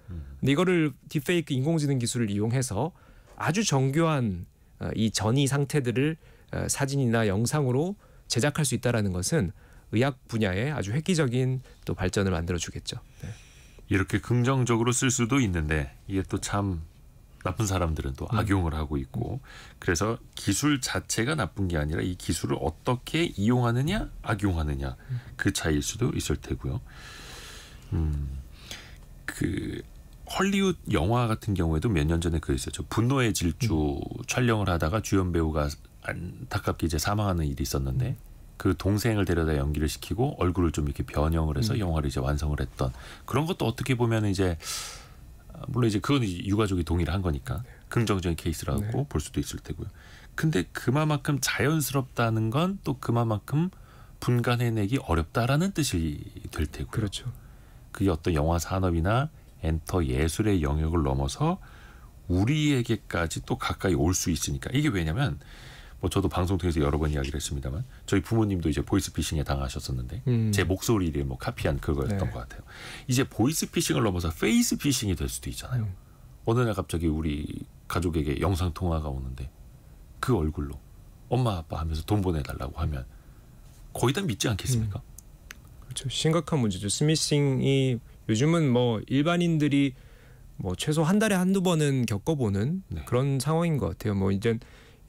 근데 이거를 딥페이크 인공지능 기술을 이용해서 아주 정교한 어, 이 전이 상태들을 어, 사진이나 영상으로 제작할 수 있다라는 것은 의학 분야에 아주 획기적인 또 발전을 만들어 주겠죠. 네. 이렇게 긍정적으로 쓸 수도 있는데 이게 또 참 나쁜 사람들은 또 음. 악용을 하고 있고 그래서 기술 자체가 나쁜 게 아니라 이 기술을 어떻게 이용하느냐 악용하느냐 그 차이일 수도 있을 테고요. 음. 그 헐리우드 영화 같은 경우에도 몇 년 전에 그랬었죠 분노의 질주 음. 촬영을 하다가 주연 배우가 안타깝게 이제 사망하는 일이 있었는데 음. 그 동생을 데려다 연기를 시키고 얼굴을 좀 이렇게 변형을 해서 음. 영화를 이제 완성을 했던 그런 것도 어떻게 보면 이제 물론 이제 그건 이제 유가족이 동의를 한 거니까 긍정적인 케이스라고 네. 볼 수도 있을 테고요. 근데 그만큼 자연스럽다는 건 또 그만큼 분간해내기 어렵다라는 뜻이 될 테고요. 그렇죠. 그게 어떤 영화 산업이나 엔터 예술의 영역을 넘어서 우리에게까지 또 가까이 올 수 있으니까 이게 왜냐면 뭐 저도 방송 통해서 여러 번 이야기를 했습니다만 저희 부모님도 이제 보이스피싱에 당하셨었는데 음. 제 목소리를 뭐 카피한 그거였던 네. 것 같아요. 이제 보이스피싱을 넘어서 페이스피싱이 될 수도 있잖아요. 음. 어느 날 갑자기 우리 가족에게 영상 통화가 오는데 그 얼굴로 엄마 아빠 하면서 돈 보내달라고 하면 거의 다 믿지 않겠습니까? 음. 그렇죠. 심각한 문제죠. 스미싱이 요즘은 뭐 일반인들이 뭐 최소 한 달에 한두 번은 겪어보는 네. 그런 상황인 것 같아요. 뭐 이제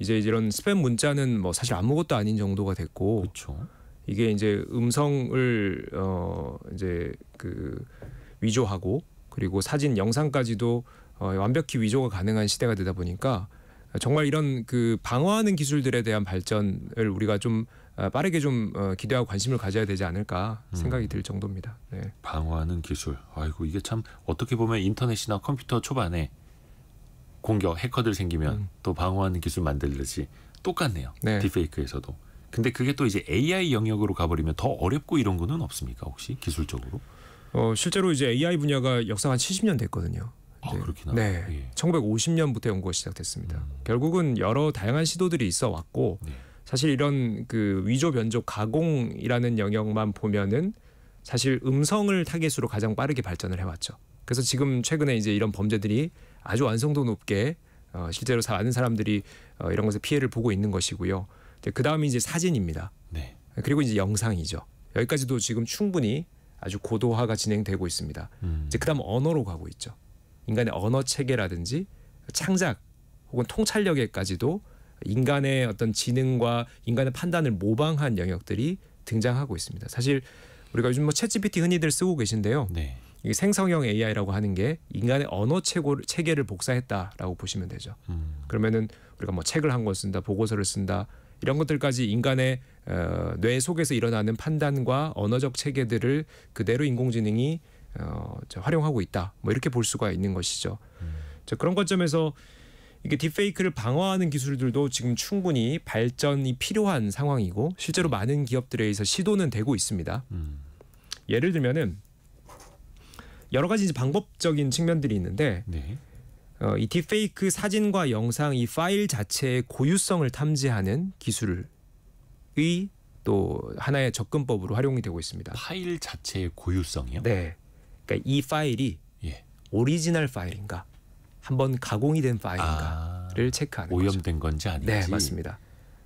이제 이런 스팸 문자는 뭐 사실 아무것도 아닌 정도가 됐고 그쵸. 그렇죠. 이게 이제 음성을 어 이제 그 위조하고 그리고 사진 영상까지도 어 완벽히 위조가 가능한 시대가 되다 보니까 정말 이런 그 방어하는 기술들에 대한 발전을 우리가 좀 아, 빠르게 좀 어, 기대하고 관심을 가져야 되지 않을까 음. 생각이 음. 들 정도입니다. 네. 방어하는 기술. 아이고 이게 참 어떻게 보면 인터넷이나 컴퓨터 초반에 공격 해커들 생기면 음. 또 방어하는 기술 만들듯이 똑같네요. 네. 딥페이크에서도. 근데 그게 또 이제 AI 영역으로 가버리면 더 어렵고 이런 거는 없습니까 혹시 기술적으로? 어 실제로 이제 AI 분야가 역사가 한 70년 됐거든요. 아, 네. 그렇구나. 네, 예. 1950년부터 연구가 시작됐습니다. 음. 결국은 여러 다양한 시도들이 있어 왔고 예. 사실 이런 그 위조 변조 가공이라는 영역만 보면은 사실 음성을 타겟으로 가장 빠르게 발전을 해왔죠. 그래서 지금 최근에 이제 이런 범죄들이 아주 완성도 높게 어, 실제로 많은 사람들이 어, 이런 것에 피해를 보고 있는 것이고요. 그 다음이 이제 사진입니다. 네. 그리고 이제 영상이죠. 여기까지도 지금 충분히 아주 고도화가 진행되고 있습니다. 음. 이제 그다음 언어로 가고 있죠. 인간의 언어 체계라든지 창작 혹은 통찰력에까지도 인간의 어떤 지능과 인간의 판단을 모방한 영역들이 등장하고 있습니다. 사실 우리가 요즘 뭐 챗GPT 흔히들 쓰고 계신데요. 네. 이게 생성형 AI라고 하는 게 인간의 언어 체고, 체계를 복사했다라고 보시면 되죠. 음. 그러면은 우리가 뭐 책을 한 권 쓴다, 보고서를 쓴다 이런 것들까지 인간의 어, 뇌 속에서 일어나는 판단과 언어적 체계들을 그대로 인공지능이 어, 저, 활용하고 있다. 뭐 이렇게 볼 수가 있는 것이죠. 음. 자, 그런 관점에서 이게 딥페이크를 방어하는 기술들도 지금 충분히 발전이 필요한 상황이고 실제로 많은 기업들에 의해서 시도는 되고 있습니다. 음. 예를 들면은 여러 가지 이제 방법적인 측면들이 있는데 네. 어, 이 딥페이크 사진과 영상 이 파일 자체의 고유성을 탐지하는 기술의 또 하나의 접근법으로 활용이 되고 있습니다. 파일 자체의 고유성이요? 네. 그러니까 이 파일이 예. 오리지널 파일인가 한번 가공이 된 파일인가를 아, 체크하는 오염된 거죠. 건지 아닌지. 네, 맞습니다.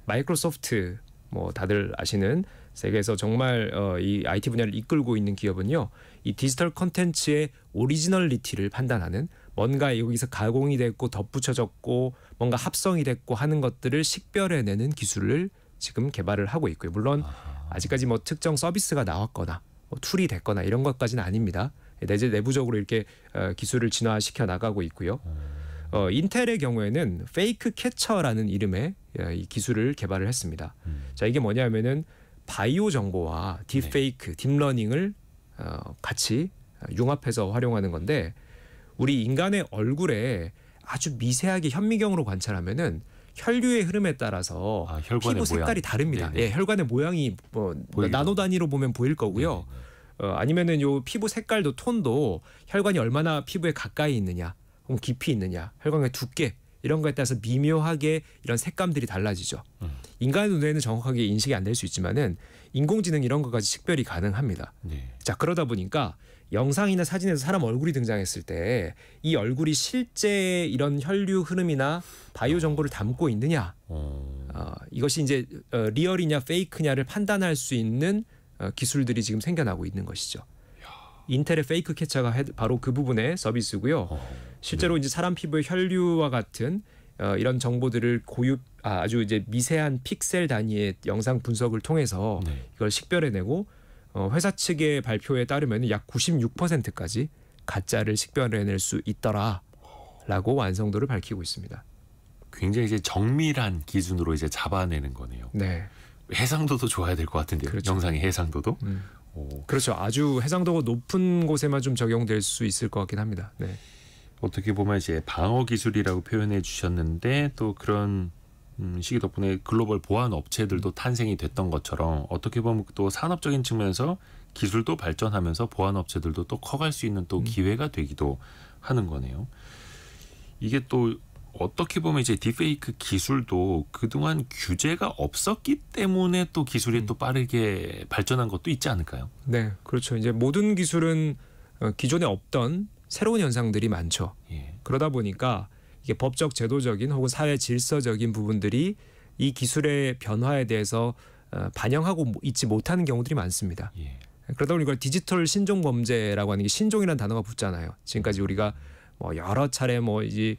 마이크로소프트 뭐 다들 아시는 세계에서 정말 어, 이 IT 분야를 이끌고 있는 기업은요. 이 디지털 컨텐츠의 오리지널리티를 판단하는 뭔가 여기서 가공이 됐고 덧붙여졌고 뭔가 합성이 됐고 하는 것들을 식별해내는 기술을 지금 개발을 하고 있고요. 물론 아직까지 뭐 특정 서비스가 나왔거나 뭐 툴이 됐거나 이런 것까지는 아닙니다. 내제 내부적으로 이렇게 어, 기술을 진화시켜 나가고 있고요. 음. 어, 인텔의 경우에는 페이크 캐처라는 이름의 어, 이 기술을 개발을 했습니다. 음. 자 이게 뭐냐면은 바이오 정보와 네. 딥페이크, 딥러닝을 어, 같이 융합해서 활용하는 건데 우리 인간의 얼굴에 아주 미세하게 현미경으로 관찰하면은 혈류의 흐름에 따라서 아, 피부 색깔이 모양. 다릅니다. 네네. 네. 예, 혈관의 모양이 뭐 보이죠. 나노 단위로 보면 보일 거고요. 네, 네, 어, 아니면은 요 피부 색깔도 톤도 혈관이 얼마나 피부에 가까이 있느냐, 혹은 깊이 있느냐, 혈관의 두께 이런 거에 따라서 미묘하게 이런 색감들이 달라지죠. 음. 인간 의 눈에는 정확하게 인식이 안 될 수 있지만은 인공지능 이런 것까지 식별이 가능합니다. 네. 자 그러다 보니까 영상이나 사진에서 사람 얼굴이 등장했을 때 이 얼굴이 실제 이런 혈류 흐름이나 바이오 정보를 담고 있느냐 어. 어 이것이 이제 어, 리얼이냐 페이크냐를 판단할 수 있는 어, 기술들이 지금 생겨나고 있는 것이죠. 인텔의 페이크 캐처가 바로 그 부분의 서비스고요. 실제로 네. 이제 사람 피부의 혈류와 같은 이런 정보들을 고유 아, 아주 이제 미세한 픽셀 단위의 영상 분석을 통해서 네. 이걸 식별해내고 어, 회사 측의 발표에 따르면 약 96%까지 가짜를 식별해낼 수 있더라라고 완성도를 밝히고 있습니다. 굉장히 이제 정밀한 기준으로 이제 잡아내는 거네요. 네. 해상도도 좋아야 될 것 같은데요. 그렇죠. 영상의 해상도도. 음. 그렇죠. 아주 해상도가 높은 곳에만 좀 적용될 수 있을 것 같긴 합니다. 네. 어떻게 보면 이제 방어 기술이라고 표현해 주셨는데 또 그런 음, 시기 덕분에 글로벌 보안 업체들도 탄생이 됐던 것처럼 어떻게 보면 또 산업적인 측면에서 기술도 발전하면서 보안 업체들도 또 커갈 수 있는 또 음. 기회가 되기도 하는 거네요. 이게 또 어떻게 보면 이제 디페이크 기술도 그동안 규제가 없었기 때문에 또 기술이 음. 또 빠르게 발전한 것도 있지 않을까요? 네, 그렇죠. 이제 모든 기술은 어, 기존에 없던 새로운 현상들이 많죠. 예. 그러다 보니까 이게 법적 제도적인 혹은 사회 질서적인 부분들이 이 기술의 변화에 대해서 어, 반영하고 뭐 있지 못하는 경우들이 많습니다. 예. 그러다 보니 이걸 디지털 신종 범죄라고 하는 게 신종이라는 단어가 붙잖아요. 지금까지 우리가 뭐 여러 차례 뭐 이제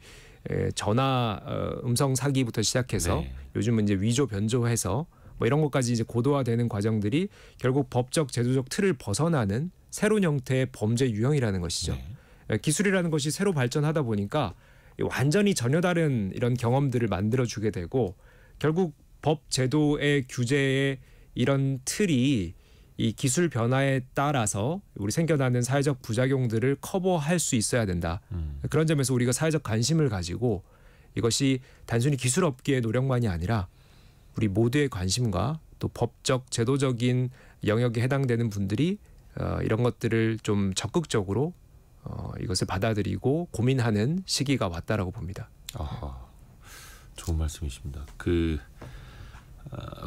전화 어, 음성 사기부터 시작해서 네. 요즘은 이제 위조 변조해서 뭐 이런 것까지 이제 고도화되는 과정들이 결국 법적 제도적 틀을 벗어나는 새로운 형태의 범죄 유형이라는 것이죠. 네. 기술이라는 것이 새로 발전하다 보니까 완전히 전혀 다른 이런 경험들을 만들어 주게 되고 결국 법 제도의 규제의 이런 틀이 이 기술 변화에 따라서 우리 생겨나는 사회적 부작용들을 커버할 수 있어야 된다. 음. 그런 점에서 우리가 사회적 관심을 가지고 이것이 단순히 기술 업계의 노력만이 아니라 우리 모두의 관심과 또 법적 제도적인 영역에 해당되는 분들이 어, 이런 것들을 좀 적극적으로 어, 이것을 받아들이고 고민하는 시기가 왔다라고 봅니다. 아 좋은 말씀이십니다.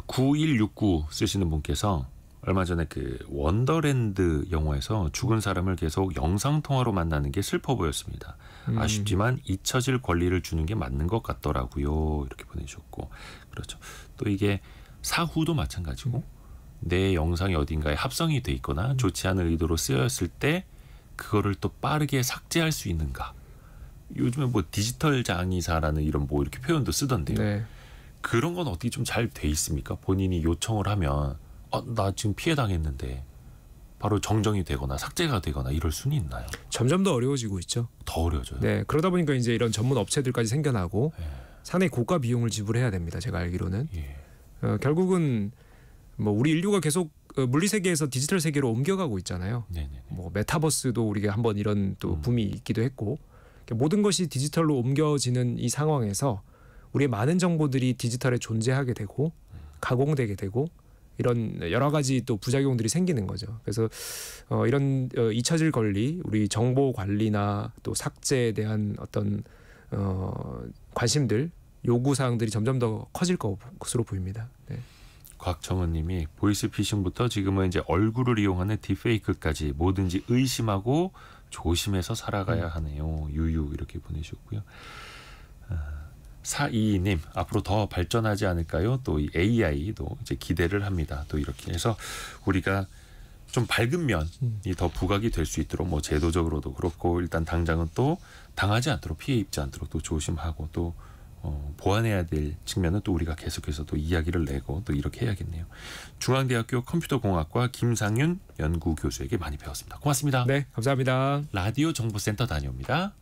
그9169 어, 쓰시는 분께서 얼마 전에 그 원더랜드 영화에서 죽은 사람을 계속 영상 통화로 만나는 게 슬퍼 보였습니다. 음. 아쉽지만 잊혀질 권리를 주는 게 맞는 것 같더라고요. 이렇게 보내셨고 그렇죠. 또 이게 사후도 마찬가지고 음. 내 영상이 어딘가에 합성이 돼 있거나 음. 좋지 않은 의도로 쓰였을 때 그거를 또 빠르게 삭제할 수 있는가? 요즘에 뭐 디지털 장의사라는 이런 뭐 이렇게 표현도 쓰던데요. 네. 그런 건 어떻게 좀 잘 돼 있습니까? 본인이 요청을 하면 아, 나 지금 피해 당했는데 바로 정정이 되거나 삭제가 되거나 이럴 수는 있나요? 점점 더 어려워지고 있죠. 더 어려워져요. 네, 그러다 보니까 이제 이런 전문 업체들까지 생겨나고 예. 상당히 고가 비용을 지불해야 됩니다. 제가 알기로는 예. 어, 결국은 뭐 우리 인류가 계속 어, 물리 세계에서 디지털 세계로 옮겨가고 있잖아요. 네네. 뭐 메타버스도 우리가 한번 이런 또 음. 붐이 있기도 했고 모든 것이 디지털로 옮겨지는 이 상황에서 우리의 많은 정보들이 디지털에 존재하게 되고 가공되게 되고 이런 여러 가지 또 부작용들이 생기는 거죠. 그래서 어, 이런 어, 잊혀질 권리, 우리 정보 관리나 또 삭제에 대한 어떤 어, 관심들, 요구 사항들이 점점 더 커질 것으로 보입니다. 네. 곽정은님이 보이스피싱부터 지금은 이제 얼굴을 이용하는 디페이크까지 뭐든지 의심하고 조심해서 살아가야 음. 하네요. 유유 이렇게 보내셨고요. 아, 사이이님 앞으로 더 발전하지 않을까요? 또이 AI도 이제 기대를 합니다. 또 이렇게 해서 우리가 좀 밝은 면이 음. 더 부각이 될 수 있도록 뭐 제도적으로도 그렇고 일단 당장은 또 당하지 않도록 피해 입지 않도록 또 조심하고 또 어, 보완해야 될 측면은 또 우리가 계속해서 또 이야기를 내고 또 이렇게 해야겠네요. 중앙대학교 컴퓨터공학과 김상윤 연구 교수에게 많이 배웠습니다. 고맙습니다. 네, 감사합니다. 라디오 정보센터 다녀옵니다.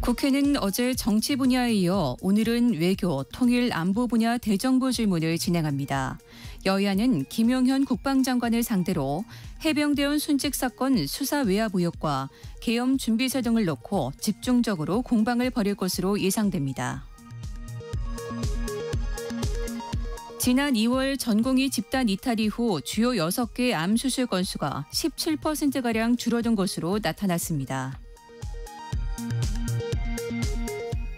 국회는 어제 정치 분야에 이어 오늘은 외교, 통일, 안보 분야 대정부 질문을 진행합니다. 여야는 김용현 국방장관을 상대로 해병대원 순직 사건 수사 외압의혹과 계엄 준비설 등을 놓고 집중적으로 공방을 벌일 것으로 예상됩니다. 지난 2월 전공이 집단 이탈 이후 주요 6개 암 수술 건수가 17%가량 줄어든 것으로 나타났습니다.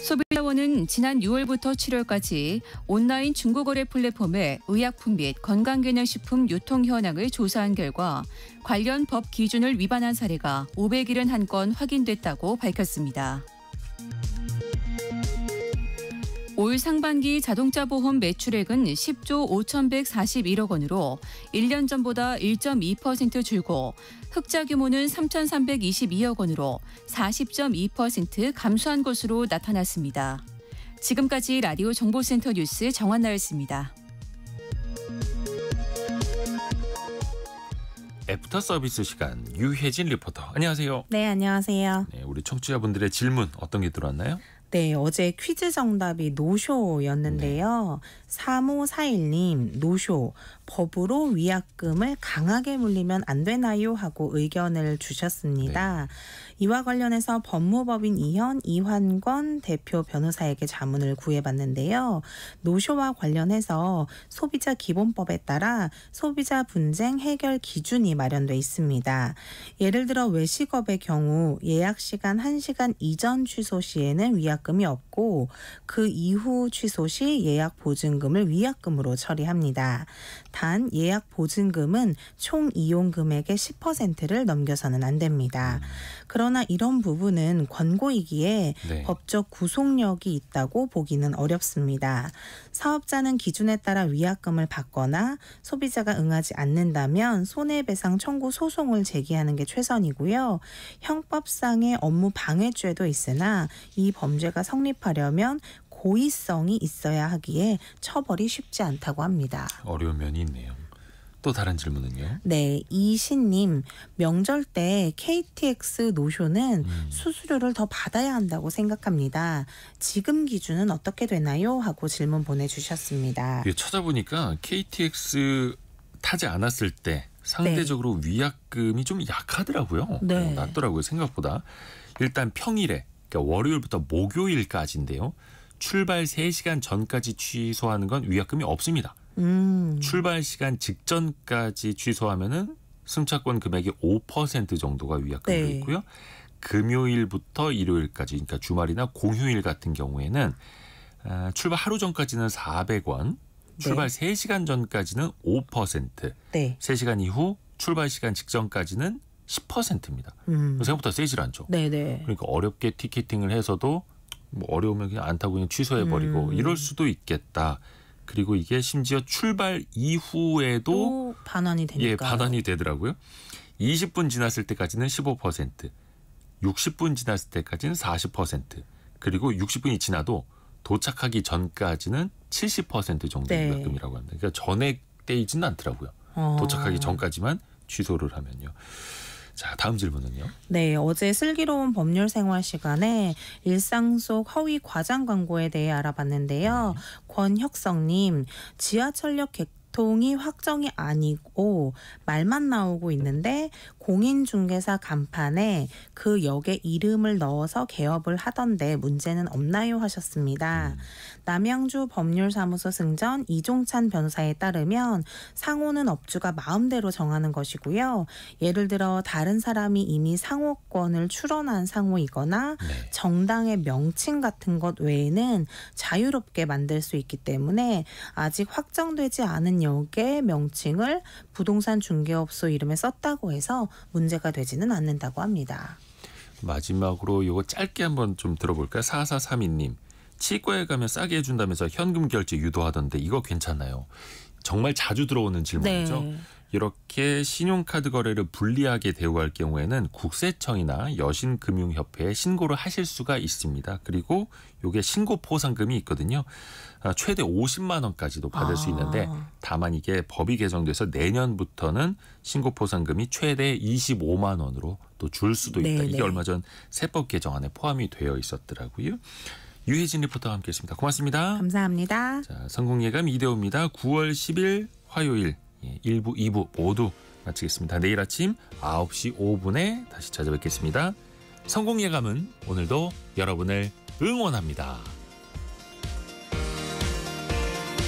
소비자원은 지난 6월부터 7월까지 온라인 중고거래 플랫폼의 의약품 및 건강기능식품 유통 현황을 조사한 결과 관련 법 기준을 위반한 사례가 571건 확인됐다고 밝혔습니다. 올 상반기 자동차 보험 매출액은 10조 5,141억 원으로 1년 전보다 1.2% 줄고 흑자 규모는 3,322억 원으로 40.2% 감소한 것으로 나타났습니다. 지금까지 라디오 정보센터 뉴스 정한나였습니다. 애프터 서비스 시간 유혜진 리포터 안녕하세요. 네 안녕하세요. 네, 우리 청취자분들의 질문 어떤 게 들어왔나요? 네, 어제 퀴즈 정답이 노쇼였는데요. 네. 3541님, 노쇼. 법으로 위약금을 강하게 물리면 안 되나요? 하고 의견을 주셨습니다. 네. 이와 관련해서 법무법인 이현 이환권 대표 변호사에게 자문을 구해봤는데요. 노쇼와 관련해서 소비자 기본법에 따라 소비자 분쟁 해결 기준이 마련돼 있습니다. 예를 들어 외식업의 경우 예약 시간 1시간 이전 취소 시에는 위약금이 없고 그 이후 취소 시 예약 보증금을 위약금으로 처리합니다. 단 예약 보증금은 총 이용 금액의 10%를 넘겨서는 안 됩니다. 음. 그러나 이런 부분은 권고이기에 네. 법적 구속력이 있다고 보기는 어렵습니다. 사업자는 기준에 따라 위약금을 받거나 소비자가 응하지 않는다면 손해배상 청구 소송을 제기하는 게 최선이고요. 형법상의 업무 방해죄도 있으나 이 범죄가 성립하려면 고의성이 있어야 하기에 처벌이 쉽지 않다고 합니다. 어려운 면이 있네요. 또 다른 질문은요? 네, 이신님 명절 때 KTX 노쇼는 음. 수수료를 더 받아야 한다고 생각합니다. 지금 기준은 어떻게 되나요? 하고 질문 보내주셨습니다. 예, 찾아보니까 KTX 타지 않았을 때 상대적으로 네. 위약금이 좀 약하더라고요. 네. 낮더라고요 어, 생각보다. 일단 평일에 그러니까 월요일부터 목요일까지인데요. 출발 3시간 전까지 취소하는 건 위약금이 없습니다. 음. 출발 시간 직전까지 취소하면은 승차권 금액이 5% 정도가 위약금이로 네. 있고요. 금요일부터 일요일까지 그러니까 주말이나 공휴일 같은 경우에는 아, 출발 하루 전까지는 400원, 출발 네. 3시간 전까지는 5%, 네. 3시간 이후 출발 시간 직전까지는 10%입니다. 음. 생각보다 세질 않죠. 네네. 네. 그러니까 어렵게 티켓팅을 해서도 뭐 어려우면 그냥 안 타고 그냥 취소해 버리고 음. 이럴 수도 있겠다. 그리고 이게 심지어 출발 이후에도 반환이 되니까 예, 반환이 되더라고요. 20분 지났을 때까지는 15%, 60분 지났을 때까지는 40%, 그리고 60분이 지나도 도착하기 전까지는 70% 정도 네. 입금이라고 합니다. 그러니까 전액 떼이지는 않더라고요. 어. 도착하기 전까지만 취소를 하면요. 자, 다음 질문은요. 네, 어제 슬기로운 법률 생활 시간에 일상 속 허위 과장 광고에 대해 알아봤는데요. 네. 권혁성님, 지하철역 객 동이 확정이 아니고 말만 나오고 있는데 공인중개사 간판에 그 역의 이름을 넣어서 개업을 하던데 문제는 없나요 하셨습니다. 음. 남양주 법률사무소 승전 이종찬 변호사에 따르면 상호는 업주가 마음대로 정하는 것이고요. 예를 들어 다른 사람이 이미 상호권을 출원한 상호이거나 네. 정당의 명칭 같은 것 외에는 자유롭게 만들 수 있기 때문에 아직 확정되지 않은 역의 명칭을 부동산 중개업소 이름에 썼다고 해서 문제가 되지는 않는다고 합니다. 마지막으로 이거 짧게 한번 좀 들어볼까요? 4432님. 치과에 가면 싸게 해준다면서 현금 결제 유도하던데 이거 괜찮아요? 정말 자주 들어오는 질문이죠. 네. 이렇게 신용카드 거래를 불리하게 대우할 경우에는 국세청이나 여신금융협회에 신고를 하실 수가 있습니다. 그리고 요게 신고 포상금이 있거든요. 아, 최대 50만 원까지도 받을 아. 수 있는데 다만 이게 법이 개정돼서 내년부터는 신고 포상금이 최대 25만 원으로 또 줄 수도 있다. 네네. 이게 얼마 전 세법 개정안에 포함이 되어 있었더라고요. 유혜진 리포터와 함께했습니다. 고맙습니다. 감사합니다. 자, 성공예감 이대호입니다. 9월 10일 화요일 1부, 예, 2부 모두 마치겠습니다. 내일 아침 9시 5분에 다시 찾아뵙겠습니다. 성공 예감은 오늘도 여러분을 응원합니다.